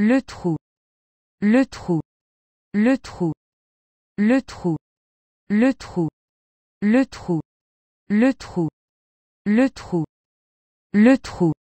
Le trou. Le trou. Le trou. Le trou. Le trou. Le trou. Le trou. Le trou. Le trou.